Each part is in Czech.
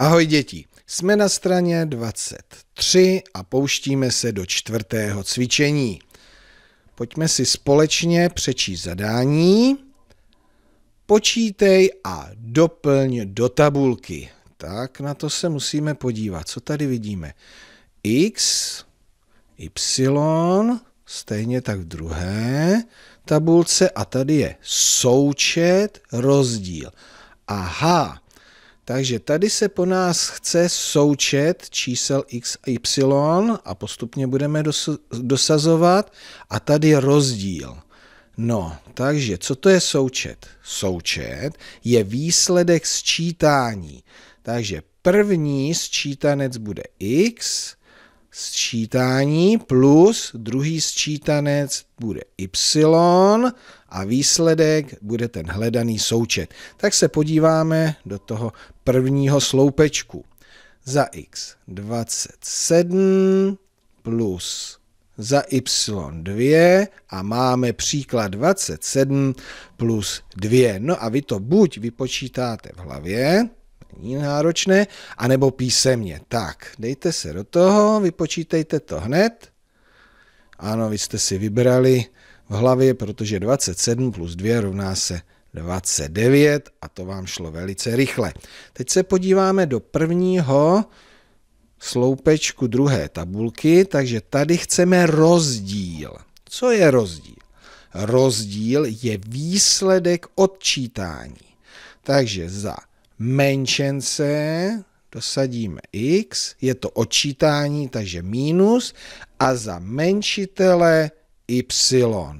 Ahoj děti, jsme na straně 23 a pouštíme se do čtvrtého cvičení. Pojďme si společně přečíst zadání. Počítej a doplň do tabulky. Tak na to se musíme podívat. Co tady vidíme? X, Y, stejně tak v druhé tabulce a tady je součet, rozdíl. Aha, takže tady se po nás chce součet čísel x a y a postupně budeme dosazovat a tady rozdíl. No, takže co to je součet? Součet je výsledek sčítání. Takže první sčítanec bude x, sčítání plus druhý sčítanec bude y a výsledek bude ten hledaný součet. Tak se podíváme do toho prvního sloupečku. Za x 27 plus za y 2 a máme příklad 27 plus 2. No a vy to buď vypočítáte v hlavě, náročné, anebo písemně. Tak, dejte se do toho, vypočítejte to hned. Ano, vy jste si vybrali v hlavě, protože 27 plus 2 rovná se 29 a to vám šlo velice rychle. Teď se podíváme do prvního sloupečku druhé tabulky, takže tady chceme rozdíl. Co je rozdíl? Rozdíl je výsledek odčítání. Takže za menšence, dosadíme x, je to odčítání, takže minus, a za menšitele y.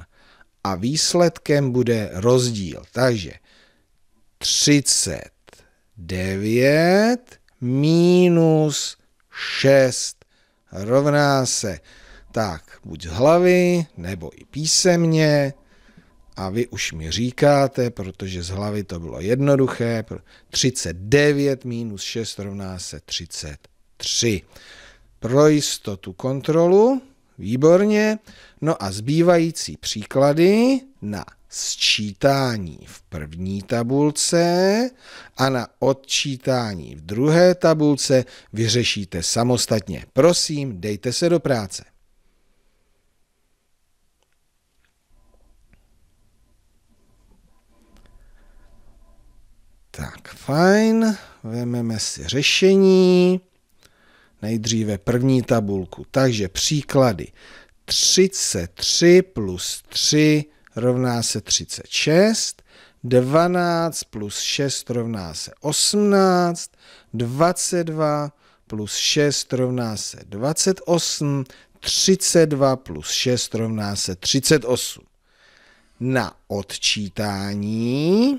A výsledkem bude rozdíl. Takže 39 minus 6 rovná se tak buď z hlavy nebo i písemně a vy už mi říkáte, protože z hlavy to bylo jednoduché, 39 minus 6 rovná se 33. Pro jistotu kontrolu, výborně. No a zbývající příklady na sčítání v první tabulce a na odčítání v druhé tabulce vyřešíte samostatně. Prosím, dejte se do práce. Tak, fajn, vezmeme si řešení. Nejdříve první tabulku. Takže příklady. 33 plus 3 rovná se 36, 12 plus 6 rovná se 18, 22 plus 6 rovná se 28, 32 plus 6 rovná se 38. Na odčítání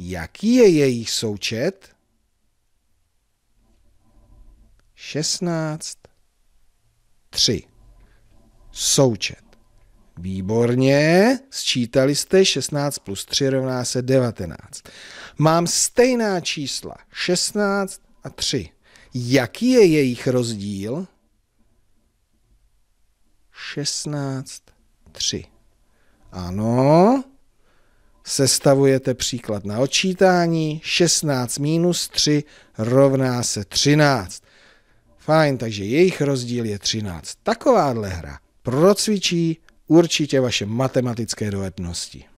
Jaký je jejich součet? 16, 3. Součet. Výborně, sčítali jste 16 plus 3 rovná se 19. Mám stejná čísla 16 a 3. Jaký je jejich rozdíl? 16, 3. Ano, sestavujete příklad na odčítání, 16 minus 3 rovná se 13. Fajn, takže jejich rozdíl je 13. Takováhle hra procvičí určitě vaše matematické dovednosti.